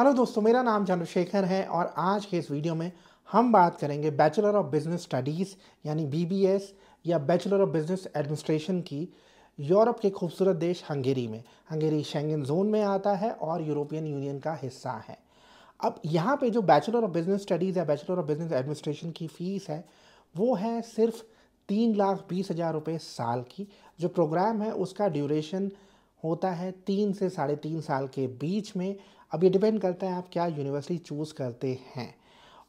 hello दोस्तों मेरा नाम चंद्रशेखर है और आज के इस वीडियो में हम बात करेंगे बैचलर ऑफ बिजनेस स्टडीज़ यानी बीबीएस या बैचलर ऑफ बिजनेस एडमिनिस्ट्रेशन की यूरोप के खूबसूरत देश हंगेरी में हंगेरी शेंगन जोन में आता है और यूरोपियन यूनियन का हिस्सा है अब यहाँ पे जो बैचलर ऑफ बिजनेस स्टडीज़ या बैचलर ऑफ बिजनेस एडमिनिस्ट्रेशन की फ़ीस है वो है सिर्फ तीन लाख बीस हज़ार रुपये साल की जो प्रोग्राम है उसका ड्यूरेशन होता है तीन से साढ़े तीन साल के बीच में अब ये डिपेंड करता है आप क्या यूनिवर्सिटी चूज़ करते हैं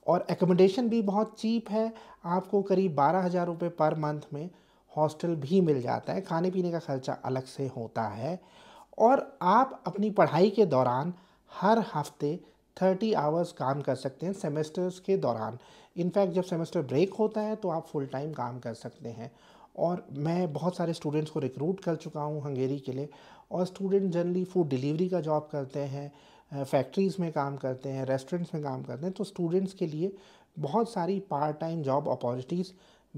और एकोमोडेशन भी बहुत चीप है आपको करीब बारह हज़ार रुपये पर मंथ में हॉस्टल भी मिल जाता है खाने पीने का खर्चा अलग से होता है और आप अपनी पढ़ाई के दौरान हर हफ्ते थर्टी आवर्स काम कर सकते हैं सेमेस्टर्स के दौरान इनफैक्ट जब सेमेस्टर ब्रेक होता है तो आप फुल टाइम काम कर सकते हैं और मैं बहुत सारे स्टूडेंट्स को रिक्रूट कर चुका हूँ हंगेरी के लिए और स्टूडेंट जनरली फूड डिलीवरी का जॉब करते हैं फैक्ट्रीज़ में काम करते हैं रेस्टोरेंट्स में काम करते हैं तो स्टूडेंट्स के लिए बहुत सारी पार्ट टाइम जॉब अपॉर्चुनिटीज़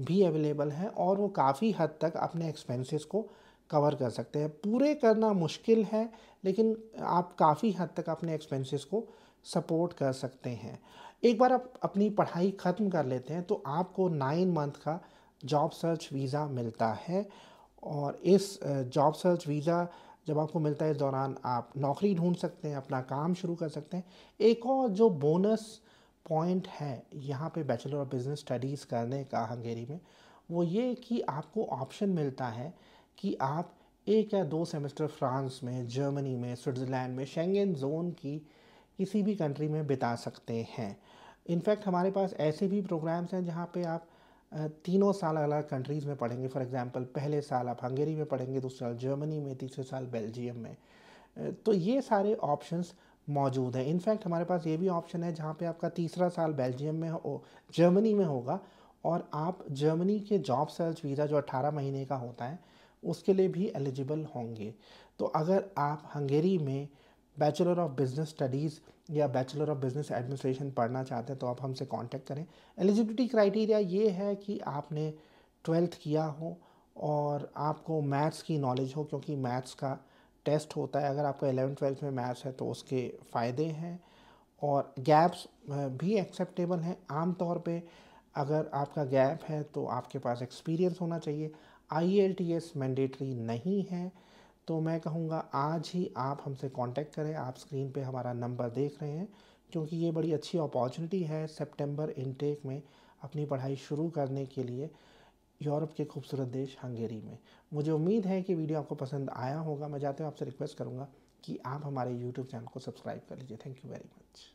भी अवेलेबल हैं और वो काफ़ी हद तक अपने एक्सपेंसेस को कवर कर सकते हैं पूरे करना मुश्किल है लेकिन आप काफ़ी हद तक अपने एक्सपेंसेस को सपोर्ट कर सकते हैं एक बार आप अपनी पढ़ाई ख़त्म कर लेते हैं तो आपको नाइन मंथ का जॉब सर्च वीज़ा मिलता है और इस जॉब सर्च वीज़ा जब आपको मिलता है इस दौरान आप नौकरी ढूंढ सकते हैं अपना काम शुरू कर सकते हैं एक और जो बोनस पॉइंट है यहाँ पे बैचलर ऑफ बिज़नेस स्टडीज़ करने का हंगेरी में वो ये कि आपको ऑप्शन मिलता है कि आप एक या दो सेमेस्टर फ्रांस में जर्मनी में स्विट्ज़रलैंड में शेंगेन जोन की किसी भी कंट्री में बिता सकते हैं इनफैक्ट हमारे पास ऐसे भी प्रोग्राम्स हैं जहाँ पे आप तीनों साल अलग अलग कंट्रीज़ में पढ़ेंगे फॉर एग्ज़ाम्पल पहले साल आप हंगेरी में पढ़ेंगे दूसरे साल जर्मनी में तीसरे साल बेल्जियम में तो ये सारे ऑप्शंस मौजूद हैं इनफैक्ट हमारे पास ये भी ऑप्शन है जहाँ पे आपका तीसरा साल बेल्जियम में हो जर्मनी में होगा और आप जर्मनी के जॉब सर्च वीज़ा जो 18 महीने का होता है उसके लिए भी एलिजिबल होंगे तो अगर आप हंगेरी में बैचलर ऑफ बिजनेस स्टडीज़ या बैचलर ऑफ बिजनेस एडमिनिस्ट्रेशन पढ़ना चाहते हैं तो आप हमसे कांटेक्ट करें एलिजिबिलिटी क्राइटेरिया ये है कि आपने ट्वेल्थ किया हो और आपको मैथ्स की नॉलेज हो क्योंकि मैथ्स का टेस्ट होता है अगर आपका एलेवन ट्वेल्थ में मैथ्स है तो उसके फ़ायदे हैं और गैप्स भी एक्सेप्टेबल हैं आमतौर पे अगर आपका गैप है तो आपके पास एक्सपीरियंस होना चाहिए IELTS mandatory नहीं है तो मैं कहूँगा आज ही आप हमसे कांटेक्ट करें आप स्क्रीन पे हमारा नंबर देख रहे हैं क्योंकि ये बड़ी अच्छी अपॉर्चुनिटी है सितंबर इनटेक में अपनी पढ़ाई शुरू करने के लिए यूरोप के खूबसूरत देश हंगेरी में मुझे उम्मीद है कि वीडियो आपको पसंद आया होगा मैं जाते हुए आपसे रिक्वेस्ट करूँगा कि आप हमारे यूट्यूब चैनल को सब्सक्राइब कर लीजिए थैंक यू वेरी मच